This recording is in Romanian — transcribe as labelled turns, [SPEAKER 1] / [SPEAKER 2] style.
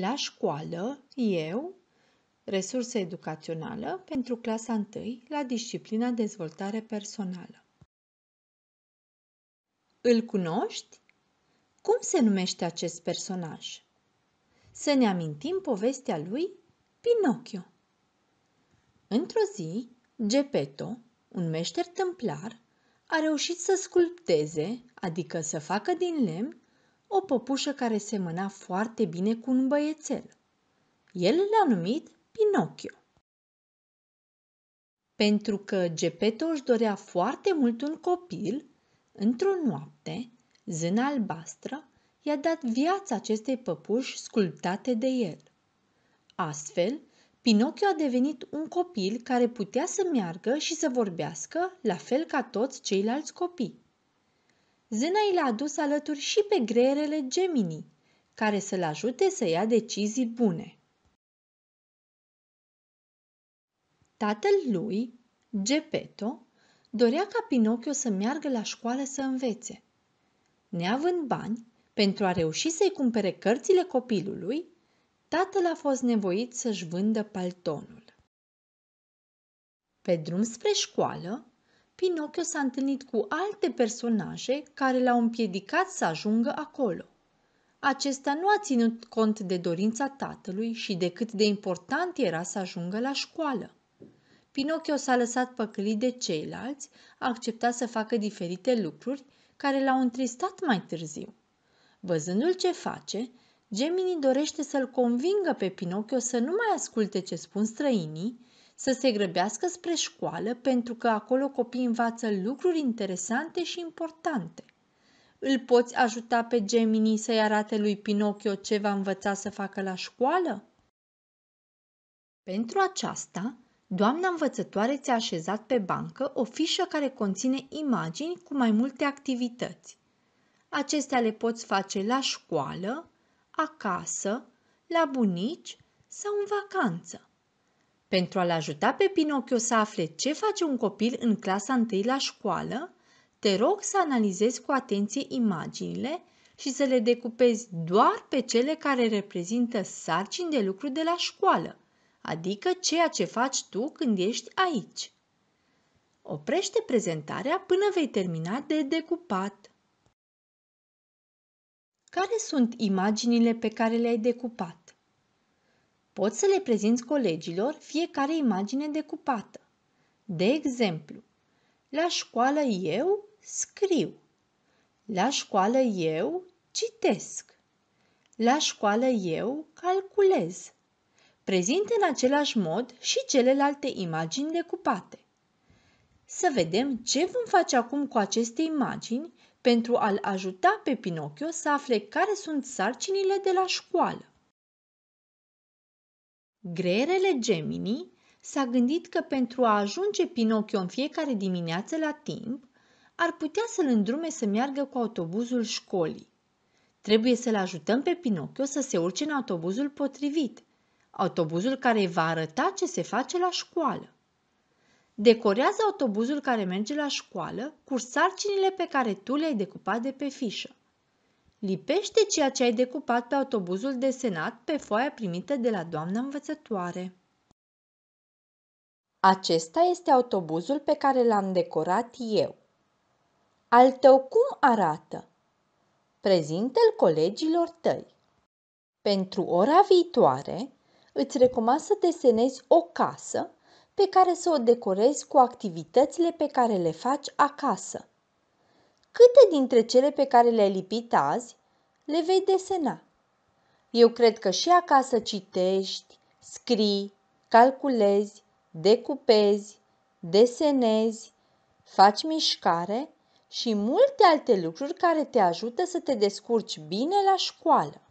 [SPEAKER 1] La școală, eu, resurse educațională pentru clasa 1 la disciplina dezvoltare personală. Îl cunoști? Cum se numește acest personaj? Să ne amintim povestea lui Pinocchio. Într-o zi, Gepetto, un meșter templar, a reușit să sculpteze, adică să facă din lemn, o păpușă care semăna foarte bine cu un băiețel. El l-a numit Pinocchio. Pentru că Gepeto își dorea foarte mult un copil, într-o noapte, zâna albastră i-a dat viața acestei păpuși sculptate de el. Astfel, Pinocchio a devenit un copil care putea să meargă și să vorbească la fel ca toți ceilalți copii. Zena i l-a adus alături și pe greierele Gemini, care să-l ajute să ia decizii bune. Tatăl lui, Gepeto, dorea ca Pinocchio să meargă la școală să învețe. Neavând bani, pentru a reuși să-i cumpere cărțile copilului, tatăl a fost nevoit să-și vândă paltonul. Pe drum spre școală, Pinocchio s-a întâlnit cu alte personaje care l-au împiedicat să ajungă acolo. Acesta nu a ținut cont de dorința tatălui și de cât de important era să ajungă la școală. Pinocchio s-a lăsat păcălit de ceilalți, a acceptat să facă diferite lucruri care l-au întristat mai târziu. Văzându-l ce face, Gemini dorește să-l convingă pe Pinocchio să nu mai asculte ce spun străinii să se grăbească spre școală pentru că acolo copiii învață lucruri interesante și importante. Îl poți ajuta pe Gemini să-i arate lui Pinocchio ce va învăța să facă la școală? Pentru aceasta, doamna învățătoare ți-a așezat pe bancă o fișă care conține imagini cu mai multe activități. Acestea le poți face la școală, acasă, la bunici sau în vacanță. Pentru a-l ajuta pe Pinocchio să afle ce face un copil în clasa 1 la școală, te rog să analizezi cu atenție imaginile și să le decupezi doar pe cele care reprezintă sarcini de lucru de la școală, adică ceea ce faci tu când ești aici. Oprește prezentarea până vei termina de decupat. Care sunt imaginile pe care le-ai decupat? Poți să le prezinți colegilor fiecare imagine decupată. De exemplu, la școală eu scriu. La școală eu citesc. La școală eu calculez. Prezint în același mod și celelalte imagini decupate. Să vedem ce vom face acum cu aceste imagini pentru a-l ajuta pe Pinocchio să afle care sunt sarcinile de la școală. Greierele Gemini s-a gândit că pentru a ajunge Pinocchio în fiecare dimineață la timp, ar putea să-l îndrume să meargă cu autobuzul școlii. Trebuie să-l ajutăm pe Pinocchio să se urce în autobuzul potrivit, autobuzul care va arăta ce se face la școală. Decorează autobuzul care merge la școală cu sarcinile pe care tu le-ai decupat de pe fișă. Lipește ceea ce ai decupat pe autobuzul de senat pe foaia primită de la doamna învățătoare. Acesta este autobuzul pe care l-am decorat eu. Al tău cum arată? Prezintă-l colegilor tăi. Pentru ora viitoare, îți recomand să desenezi o casă pe care să o decorezi cu activitățile pe care le faci acasă câte dintre cele pe care le-ai lipit azi le vei desena. Eu cred că și acasă citești, scrii, calculezi, decupezi, desenezi, faci mișcare și multe alte lucruri care te ajută să te descurci bine la școală.